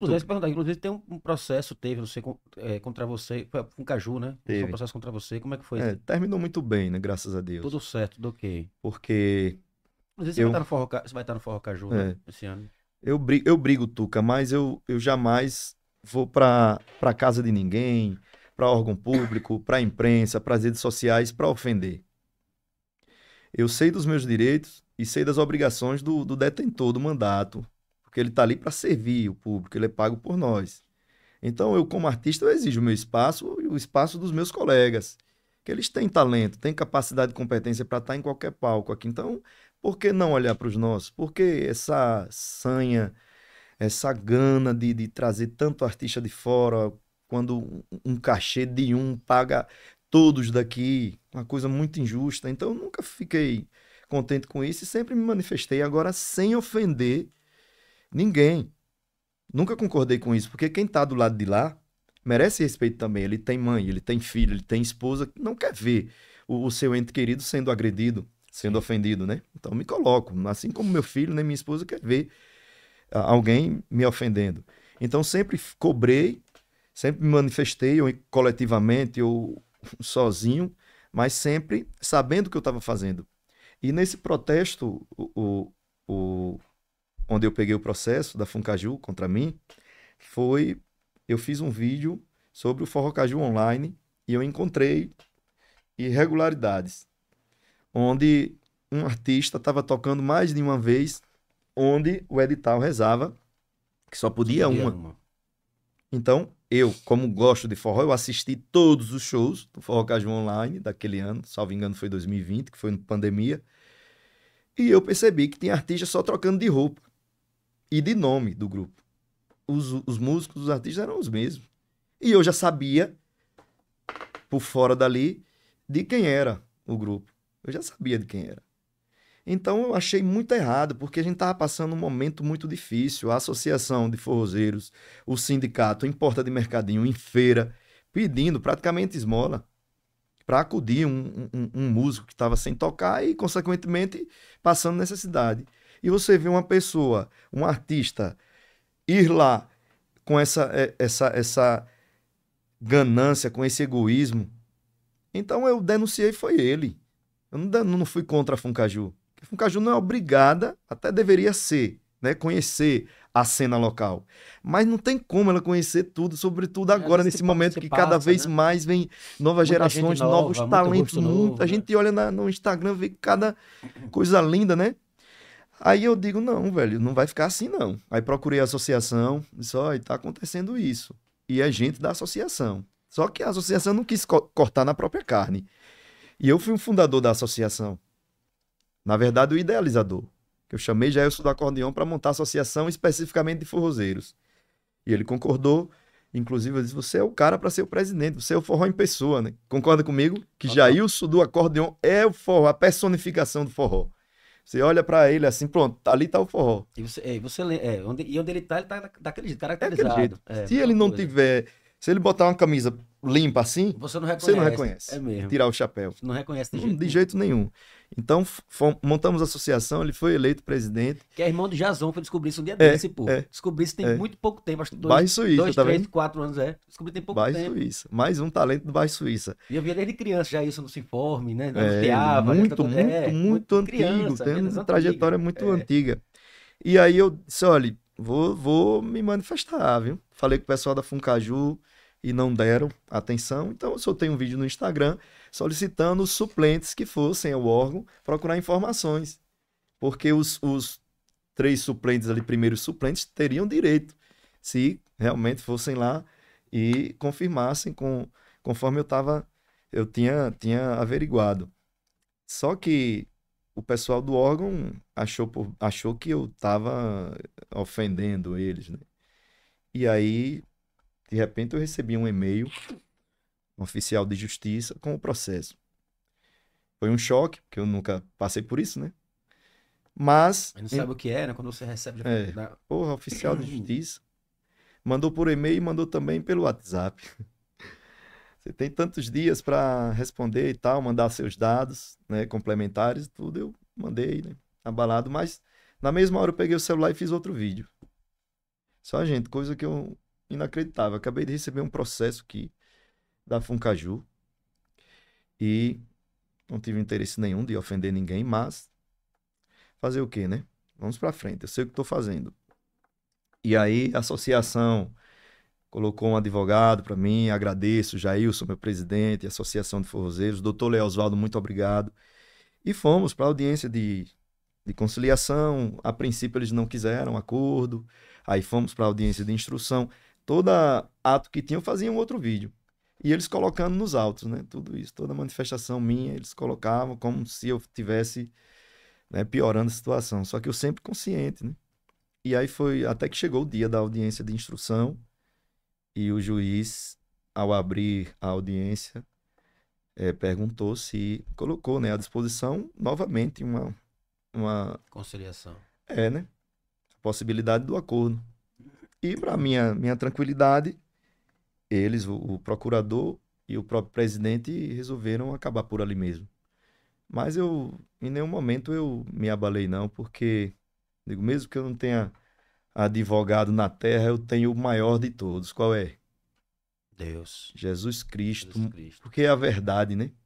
Inclusive, é, perguntar, inclusive tem um processo, teve, não sei, é, contra você, foi um caju, né? Teve. Foi um processo contra você, como é que foi? É, terminou muito bem, né? Graças a Deus. Tudo certo, tudo ok. Porque... Inclusive, você, eu... vai estar no forró, você vai estar no caju né, é. né? esse ano. Eu brigo, eu brigo, Tuca, mas eu, eu jamais vou para pra casa de ninguém, para órgão público, para imprensa, para as redes sociais, para ofender. Eu sei dos meus direitos e sei das obrigações do, do detentor do mandato, porque ele está ali para servir o público, ele é pago por nós. Então, eu, como artista, eu exijo o meu espaço e o espaço dos meus colegas, que eles têm talento, têm capacidade e competência para estar tá em qualquer palco aqui. Então, por que não olhar para os nossos? Por que essa sanha, essa gana de, de trazer tanto artista de fora, quando um cachê de um paga todos daqui? Uma coisa muito injusta. Então, eu nunca fiquei contente com isso e sempre me manifestei, agora sem ofender Ninguém. Nunca concordei com isso, porque quem está do lado de lá merece respeito também. Ele tem mãe, ele tem filho, ele tem esposa, não quer ver o, o seu ente querido sendo agredido, sendo Sim. ofendido, né? Então me coloco, assim como meu filho, nem né, minha esposa quer ver ah, alguém me ofendendo. Então sempre cobrei, sempre me manifestei, ou coletivamente, ou sozinho, mas sempre sabendo o que eu estava fazendo. E nesse protesto, o, o onde eu peguei o processo da Funcaju contra mim, foi eu fiz um vídeo sobre o Forró Caju online e eu encontrei irregularidades, onde um artista estava tocando mais de uma vez, onde o edital rezava que só podia, podia uma. uma. Então, eu, como gosto de forró, eu assisti todos os shows do Forró Caju online daquele ano, salvo engano foi 2020, que foi pandemia. E eu percebi que tinha artista só trocando de roupa e de nome do grupo. Os, os músicos, os artistas eram os mesmos. E eu já sabia, por fora dali, de quem era o grupo. Eu já sabia de quem era. Então eu achei muito errado, porque a gente estava passando um momento muito difícil. A associação de forrozeiros, o sindicato em porta de mercadinho, em feira, pedindo praticamente esmola para acudir um, um, um músico que estava sem tocar e, consequentemente, passando necessidade. E você vê uma pessoa, um artista, ir lá com essa, é, essa, essa ganância, com esse egoísmo. Então eu denunciei, foi ele. Eu não, não fui contra a Funcaju. a Funcaju não é obrigada, até deveria ser, né? Conhecer a cena local. Mas não tem como ela conhecer tudo, sobretudo agora, é, nesse momento que passa, cada vez né? mais vem novas muita gerações, nova, novos talentos. Muita novo, né? gente né? olha na, no Instagram, vê cada coisa linda, né? Aí eu digo, não, velho, não vai ficar assim, não. Aí procurei a associação, disse, olha, tá acontecendo isso. E é gente da associação. Só que a associação não quis co cortar na própria carne. E eu fui um fundador da associação. Na verdade, o idealizador. Que eu chamei Jailson do Acordeão para montar a associação especificamente de forrozeiros. E ele concordou. Inclusive, eu disse: você é o cara para ser o presidente, você é o forró em pessoa, né? Concorda comigo? Que ah, Jailson do Acordeão é o forró, a personificação do forró. Você olha para ele assim, pronto, ali tá o forró. E você, é, você é, onde, e onde ele tá, ele tá daquele jeito, é caracterizado. É jeito. É, se ele não coisa. tiver, se ele botar uma camisa limpa assim, você não reconhece. Você não reconhece. É mesmo. Tirar o chapéu. Não reconhece de jeito, de jeito nenhum. Então, montamos a associação, ele foi eleito presidente. Que é irmão do Jason, foi descobrir isso um dia é, desse, pô. É, descobri isso tem é. muito pouco tempo, acho que dois, Bairro Suíça, dois tá três, vendo? quatro anos, é. Descobri tem pouco Bairro tempo. Suíça. Mais um talento do Bairro Suíça. E eu via desde criança já isso no Sinforme, né? No é, Teava, muito, né? muito, é, muito, muito antigo. tem uma trajetória antiga. muito é. antiga. E aí eu disse, olha, vou, vou me manifestar, viu? Falei com o pessoal da Funcaju, e não deram atenção. Então, eu soltei um vídeo no Instagram solicitando os suplentes que fossem ao órgão procurar informações. Porque os, os três suplentes ali, primeiros suplentes, teriam direito se realmente fossem lá e confirmassem com, conforme eu tava, eu tinha, tinha averiguado. Só que o pessoal do órgão achou, achou que eu estava ofendendo eles, né? E aí de repente eu recebi um e-mail, um oficial de justiça, com o processo. Foi um choque, porque eu nunca passei por isso, né? Mas. Mas não sabe em... o que é, né? Quando você recebe. É, da... Porra, oficial de justiça. Mandou por e-mail e mandou também pelo WhatsApp. Você tem tantos dias para responder e tal, mandar seus dados, né? Complementares, tudo. Eu mandei, né? Abalado, mas na mesma hora eu peguei o celular e fiz outro vídeo. Só, gente, coisa que eu inacreditável. Acabei de receber um processo aqui da Funcaju e não tive interesse nenhum de ofender ninguém, mas fazer o quê, né? Vamos para frente, eu sei o que estou fazendo. E aí, a associação colocou um advogado para mim, agradeço, Jailson, meu presidente, Associação de Forrozeiros, doutor Oswaldo, muito obrigado. E fomos para a audiência de, de conciliação, a princípio eles não quiseram acordo, aí fomos para a audiência de instrução todo ato que tinha fazia um outro vídeo. E eles colocando nos autos, né? Tudo isso, toda manifestação minha, eles colocavam como se eu tivesse né, piorando a situação. Só que eu sempre consciente, né? E aí foi até que chegou o dia da audiência de instrução e o juiz, ao abrir a audiência, é, perguntou se colocou né, à disposição novamente uma, uma conciliação. É, né? A possibilidade do acordo. E para minha minha tranquilidade, eles, o, o procurador e o próprio presidente resolveram acabar por ali mesmo. Mas eu em nenhum momento eu me abalei não, porque digo mesmo que eu não tenha advogado na terra, eu tenho o maior de todos. Qual é? Deus. Jesus Cristo, Jesus Cristo. Porque é a verdade, né?